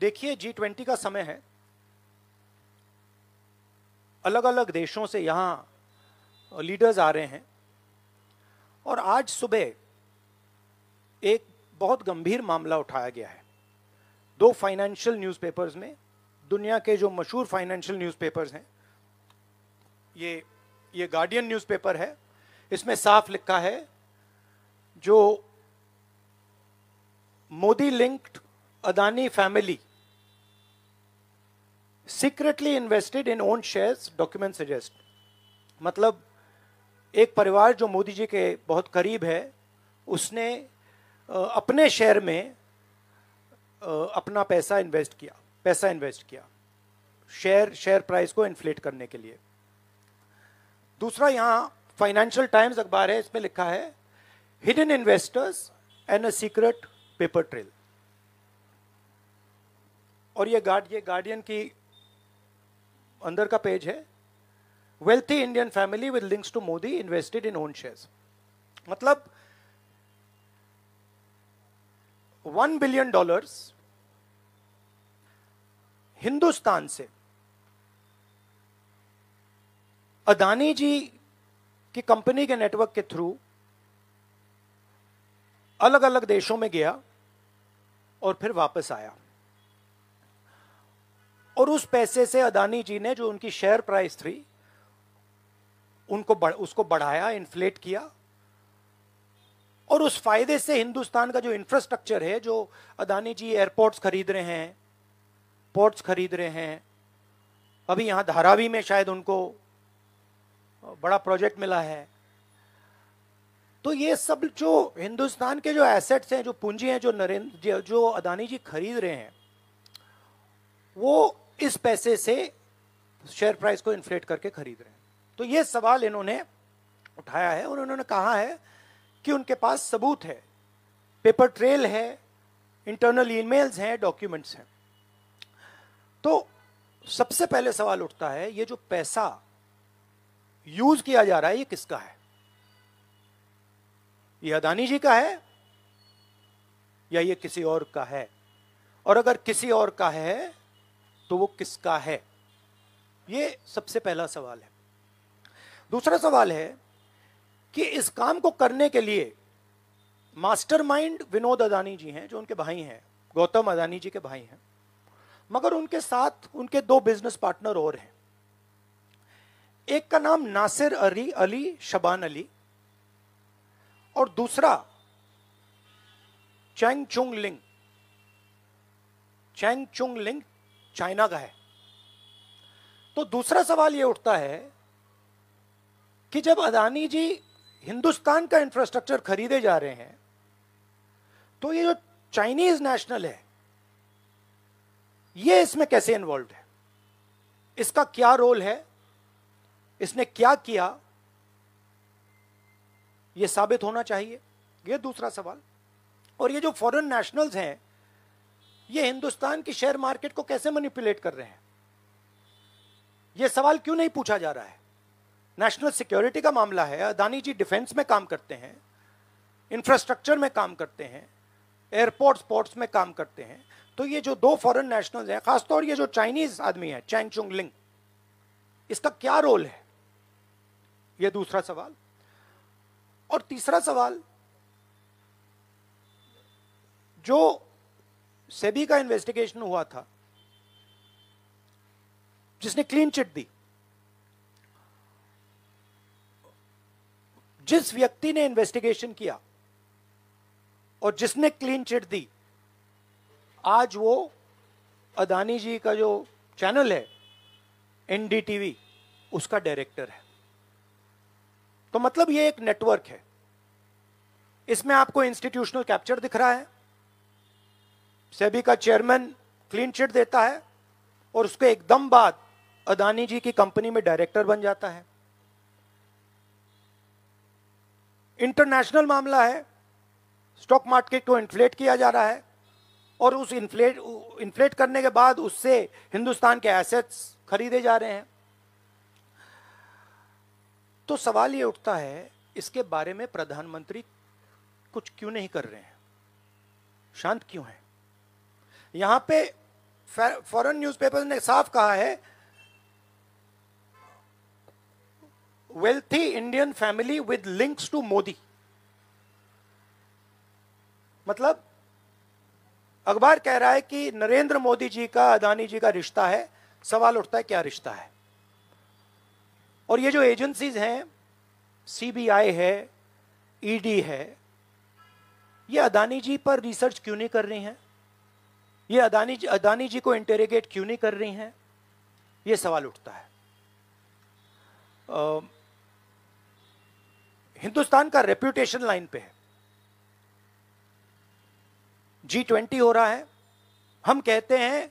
देखिए G twenty का समय है अलग अलग देशों से यहाँ लीडर्स आ रहे हैं और आज सुबह एक बहुत गंभीर मामला उठाया गया है दो फाइनेंशियल न्यूज़पेपर्स में दुनिया के जो मशहूर फाइनेंशियल न्यूज़पेपर्स हैं ये ये गार्डियन न्यूज़पेपर है इसमें साफ लिखा है जो Modi linked Adani family secretly invested in own shares document suggest मतलब एक परिवार जो मोदी जी के बहुत करीब है उसने अपने शेयर में अपना पैसा इन्वेस्ट किया पैसा इन्वेस्ट किया शेयर शेयर प्राइस को इन्फ्लेट करने के लिए दूसरा यहाँ फाइनेंशियल टाइम्स अखबार है इसमें लिखा है hidden investors and a secret paper trail और ये गार्ड ये गार्डियन की अंदर का पेज है wealthy Indian family with links to Modi invested in own shares मतलब वन बिलियन डॉलर्स हिंदुस्तान से अदानी जी की कंपनी के नेटवर्क के थ्रू अलग अलग देशों में गया और फिर वापस आया और उस पैसे से अदानी जी ने जो उनकी शेयर प्राइस थी उनको बढ़, उसको बढ़ाया इन्फ्लेट किया और उस फायदे से हिंदुस्तान का जो इंफ्रास्ट्रक्चर है जो अदानी जी एयरपोर्ट्स खरीद रहे हैं पोर्ट्स खरीद रहे हैं अभी यहां धारावी में शायद उनको बड़ा प्रोजेक्ट मिला है तो ये सब जो हिंदुस्तान के जो एसेट्स हैं जो पूंजी हैं जो नरेंद्र जो अदानी जी खरीद रहे हैं वो इस पैसे से शेयर प्राइस को इन्फ्लेट करके खरीद रहे हैं तो ये सवाल इन्होंने उठाया है और उन्होंने कहा है कि उनके पास सबूत है पेपर ट्रेल है इंटरनल ईमेल्स हैं डॉक्यूमेंट्स हैं तो सबसे पहले सवाल उठता है ये जो पैसा यूज किया जा रहा है ये किसका है ये अदानी जी का है या ये किसी और का है और अगर किसी और का है तो वो किसका है ये सबसे पहला सवाल है दूसरा सवाल है कि इस काम को करने के लिए मास्टरमाइंड विनोद अदानी जी हैं जो उनके भाई हैं गौतम अदानी जी के भाई हैं मगर उनके साथ उनके दो बिजनेस पार्टनर और हैं एक का नाम नासिर अली अली शबान अली और दूसरा चैंग चुंग लिंग चैंग चुंग लिंग चाइना का है तो दूसरा सवाल ये उठता है कि जब अदानी जी हिंदुस्तान का इंफ्रास्ट्रक्चर खरीदे जा रहे हैं तो ये जो चाइनीज नेशनल है ये इसमें कैसे इन्वॉल्व है इसका क्या रोल है इसने क्या किया ये साबित होना चाहिए ये दूसरा सवाल और ये जो फॉरेन नेशनल्स हैं ये हिंदुस्तान की शेयर मार्केट को कैसे मैनिपुलेट कर रहे हैं ये सवाल क्यों नहीं पूछा जा रहा है नेशनल सिक्योरिटी का मामला है अदानी जी डिफेंस में काम करते हैं इंफ्रास्ट्रक्चर में काम करते हैं एयरपोर्ट पोर्ट्स में काम करते हैं तो ये जो दो फॉरेन नेशनल्स हैं खासतौर ये जो चाइनीज आदमी है चैंग चुंग लिंग इसका क्या रोल है ये दूसरा सवाल और तीसरा सवाल जो सेबी का इन्वेस्टिगेशन हुआ था जिसने क्लीन चिट दी जिस व्यक्ति ने इन्वेस्टिगेशन किया और जिसने क्लीन चिट दी आज वो अदानी जी का जो चैनल है एनडीटीवी उसका डायरेक्टर है तो मतलब ये एक नेटवर्क है इसमें आपको इंस्टीट्यूशनल कैप्चर दिख रहा है सेबी का चेयरमैन क्लीन चिट देता है और उसके एकदम बाद अदानी जी की कंपनी में डायरेक्टर बन जाता है इंटरनेशनल मामला है स्टॉक मार्केट को इन्फ्लेट किया जा रहा है और उस इन्फ्लेट इन्फ्लेट करने के बाद उससे हिंदुस्तान के एसेट्स खरीदे जा रहे हैं तो सवाल ये उठता है इसके बारे में प्रधानमंत्री कुछ क्यों नहीं कर रहे हैं शांत क्यों हैं यहाँ पे फॉरेन न्यूज़पेपर ने साफ कहा है wealthy Indian family with links to Modi मतलब अखबार कह रहा है कि नरेंद्र मोदी जी का अदानी जी का रिश्ता है सवाल उठता है क्या रिश्ता है और ये जो एजेंसीज हैं सीबीआई है ईडी e है ये अदानी जी पर रिसर्च क्यों नहीं कर रही हैं ये अदानी जी अदानी जी को इंटेरोगेट क्यों नहीं कर रही हैं ये सवाल उठता है आ, हिंदुस्तान का रेप्यूटेशन लाइन पे है जी ट्वेंटी हो रहा है हम कहते हैं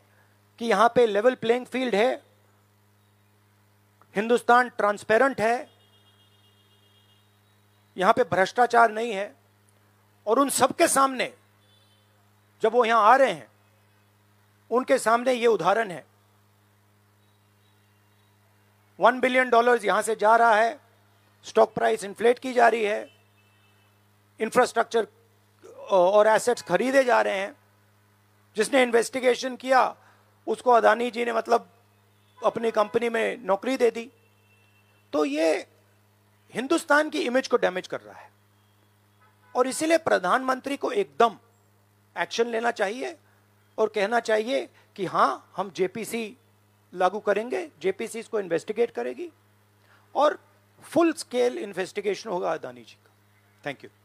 कि यहां पे लेवल प्लेइंग फील्ड है हिंदुस्तान ट्रांसपेरेंट है यहां पे भ्रष्टाचार नहीं है और उन सबके सामने जब वो यहां आ रहे हैं उनके सामने ये उदाहरण है वन बिलियन डॉलर्स यहां से जा रहा है स्टॉक प्राइस इन्फ्लेट की जा रही है इंफ्रास्ट्रक्चर और एसेट्स खरीदे जा रहे हैं जिसने इन्वेस्टिगेशन किया उसको अदानी जी ने मतलब अपनी कंपनी में नौकरी दे दी तो ये हिंदुस्तान की इमेज को डैमेज कर रहा है और इसीलिए प्रधानमंत्री को एकदम एक्शन लेना चाहिए और कहना चाहिए कि हाँ हम जेपीसी लागू करेंगे जेपीसी इसको इन्वेस्टिगेट करेगी और फुल स्केल इन्वेस्टिगेशन होगा अदानी जी का थैंक यू